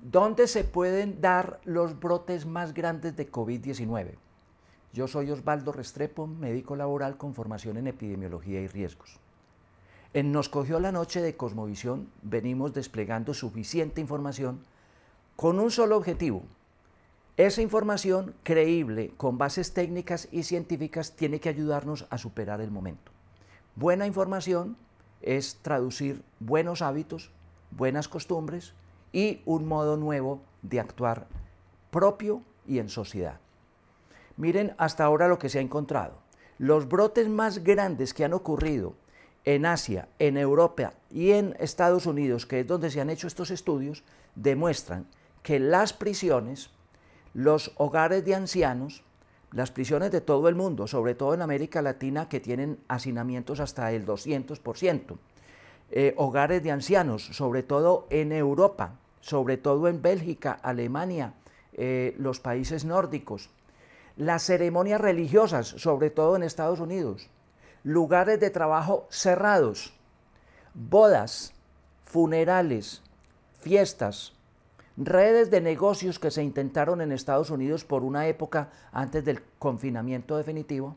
¿Dónde se pueden dar los brotes más grandes de COVID-19? Yo soy Osvaldo Restrepo, médico laboral con formación en epidemiología y riesgos. En Nos cogió la noche de Cosmovisión venimos desplegando suficiente información con un solo objetivo. Esa información creíble, con bases técnicas y científicas, tiene que ayudarnos a superar el momento. Buena información es traducir buenos hábitos, buenas costumbres, y un modo nuevo de actuar propio y en sociedad. Miren hasta ahora lo que se ha encontrado. Los brotes más grandes que han ocurrido en Asia, en Europa y en Estados Unidos, que es donde se han hecho estos estudios, demuestran que las prisiones, los hogares de ancianos, las prisiones de todo el mundo, sobre todo en América Latina, que tienen hacinamientos hasta el 200%, eh, hogares de ancianos, sobre todo en Europa, sobre todo en Bélgica, Alemania, eh, los países nórdicos. Las ceremonias religiosas, sobre todo en Estados Unidos. Lugares de trabajo cerrados. Bodas, funerales, fiestas, redes de negocios que se intentaron en Estados Unidos por una época antes del confinamiento definitivo,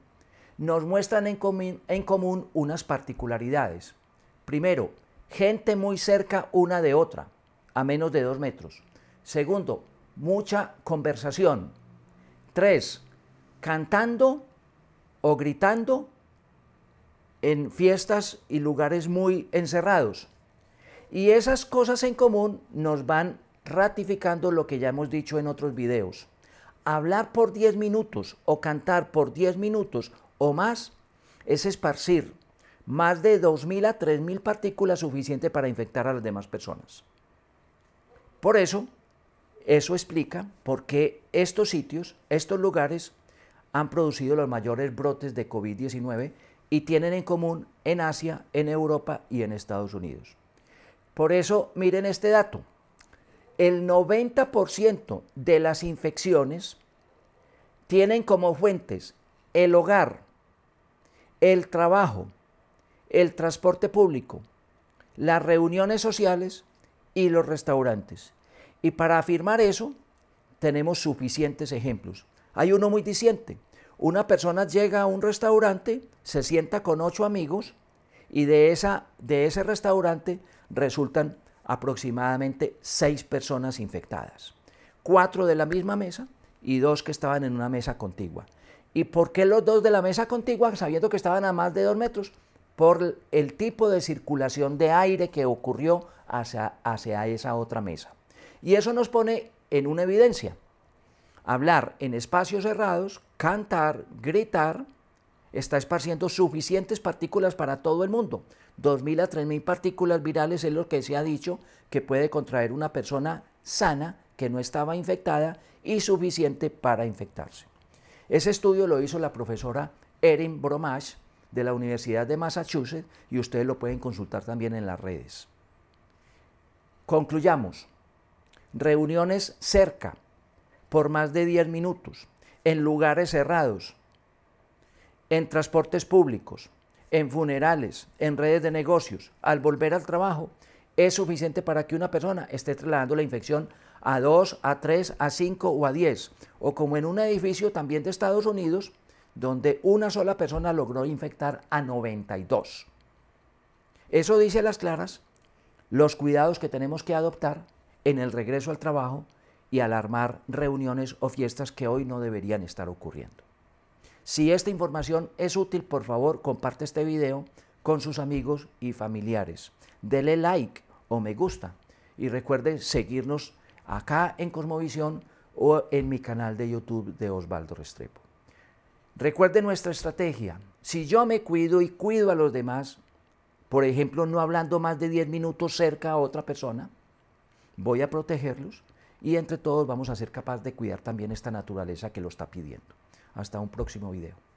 nos muestran en común unas particularidades. Primero, gente muy cerca una de otra, a menos de dos metros. Segundo, mucha conversación. Tres, cantando o gritando en fiestas y lugares muy encerrados. Y esas cosas en común nos van ratificando lo que ya hemos dicho en otros videos. Hablar por 10 minutos o cantar por diez minutos o más es esparcir más de 2.000 a 3.000 partículas suficientes para infectar a las demás personas. Por eso, eso explica por qué estos sitios, estos lugares, han producido los mayores brotes de COVID-19 y tienen en común en Asia, en Europa y en Estados Unidos. Por eso, miren este dato. El 90% de las infecciones tienen como fuentes el hogar, el trabajo, el transporte público, las reuniones sociales y los restaurantes. Y para afirmar eso, tenemos suficientes ejemplos. Hay uno muy diciente. Una persona llega a un restaurante, se sienta con ocho amigos y de, esa, de ese restaurante resultan aproximadamente seis personas infectadas. Cuatro de la misma mesa y dos que estaban en una mesa contigua. ¿Y por qué los dos de la mesa contigua, sabiendo que estaban a más de dos metros, por el tipo de circulación de aire que ocurrió hacia, esa otra mesa. Y eso nos pone en una evidencia. Hablar en espacios cerrados, cantar, gritar, está esparciendo suficientes partículas para todo el mundo. 2.000 a 3.000 partículas virales es lo que se ha dicho que puede contraer una persona sana que no estaba infectada y suficiente para infectarse. Ese estudio lo hizo la profesora Erin Bromash de la Universidad de Massachusetts y ustedes lo pueden consultar también en las redes. Concluyamos. Reuniones cerca, por más de 10 minutos, en lugares cerrados, en transportes públicos, en funerales, en redes de negocios, al volver al trabajo, es suficiente para que una persona esté trasladando la infección a 2, a 3, a 5 o a 10. O como en un edificio también de Estados Unidos, donde una sola persona logró infectar a 92. Eso dice a las claras los cuidados que tenemos que adoptar en el regreso al trabajo y al reuniones o fiestas que hoy no deberían estar ocurriendo. Si esta información es útil, por favor, comparte este video con sus amigos y familiares. Dele like o me gusta y recuerde seguirnos acá en Cosmovisión o en mi canal de YouTube de Osvaldo Restrepo. Recuerde nuestra estrategia. Si yo me cuido y cuido a los demás, por ejemplo, no hablando más de 10 minutos cerca a otra persona, voy a protegerlos y entre todos vamos a ser capaces de cuidar también esta naturaleza que lo está pidiendo. Hasta un próximo video.